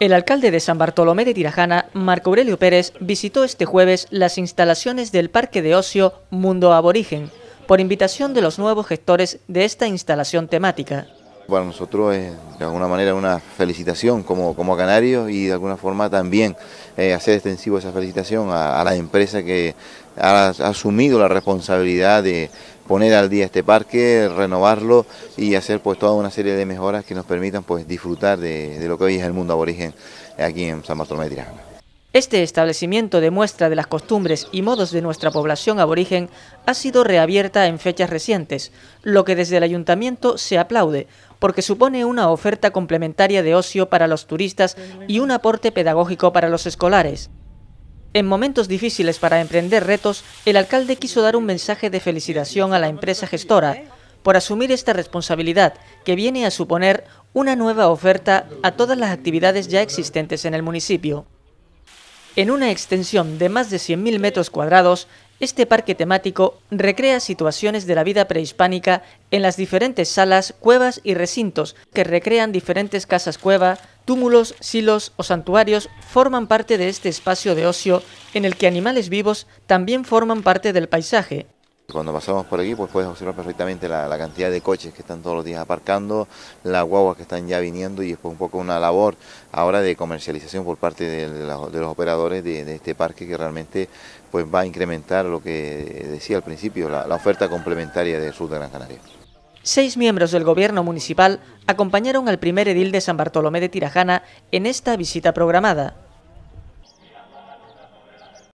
El alcalde de San Bartolomé de Tirajana, Marco Aurelio Pérez, visitó este jueves las instalaciones del Parque de Ocio Mundo Aborigen, por invitación de los nuevos gestores de esta instalación temática. Para nosotros es de alguna manera una felicitación como, como canarios y de alguna forma también eh, hacer extensivo esa felicitación a, la empresa que ha, asumido la responsabilidad de poner al día este parque, renovarlo y hacer pues toda una serie de mejoras que nos permitan pues disfrutar de, lo que hoy es el mundo aborigen aquí en San Bartolomé de Tirajana. Este establecimiento de muestra de las costumbres y modos de nuestra población aborigen ha sido reabierta en fechas recientes, lo que desde el ayuntamiento se aplaude, porque supone una oferta complementaria de ocio para los turistas y un aporte pedagógico para los escolares. En momentos difíciles para emprender retos, el alcalde quiso dar un mensaje de felicitación a la empresa gestora por asumir esta responsabilidad que viene a suponer una nueva oferta a todas las actividades ya existentes en el municipio. En una extensión de más de 100.000 metros cuadrados, este parque temático recrea situaciones de la vida prehispánica en las diferentes salas, cuevas y recintos que recrean diferentes casas cueva, túmulos, silos o santuarios forman parte de este espacio de ocio en el que animales vivos también forman parte del paisaje. Cuando pasamos por aquí, pues puedes observar perfectamente la, cantidad de coches que están todos los días aparcando, las guaguas que están ya viniendo y después un poco una labor ahora de comercialización por parte de, los operadores de, este parque que realmente pues va a incrementar lo que decía al principio, la, la oferta complementaria del sur de Gran Canaria. Seis miembros del Gobierno Municipal acompañaron al primer edil de San Bartolomé de Tirajana en esta visita programada.